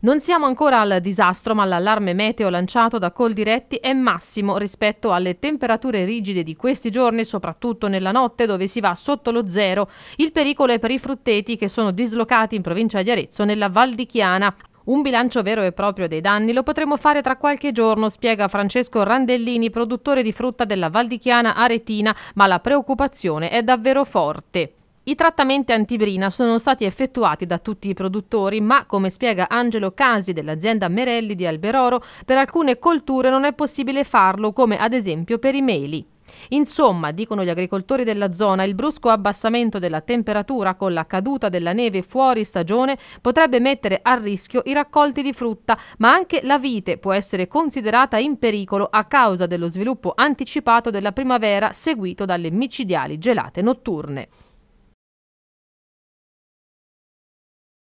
Non siamo ancora al disastro, ma l'allarme meteo lanciato da Coldiretti è massimo rispetto alle temperature rigide di questi giorni, soprattutto nella notte dove si va sotto lo zero. Il pericolo è per i frutteti che sono dislocati in provincia di Arezzo nella Val di Chiana. Un bilancio vero e proprio dei danni lo potremo fare tra qualche giorno, spiega Francesco Randellini, produttore di frutta della Val di Chiana aretina, ma la preoccupazione è davvero forte. I trattamenti antibrina sono stati effettuati da tutti i produttori, ma come spiega Angelo Casi dell'azienda Merelli di Alberoro, per alcune colture non è possibile farlo, come ad esempio per i meli. Insomma, dicono gli agricoltori della zona, il brusco abbassamento della temperatura con la caduta della neve fuori stagione potrebbe mettere a rischio i raccolti di frutta, ma anche la vite può essere considerata in pericolo a causa dello sviluppo anticipato della primavera seguito dalle micidiali gelate notturne.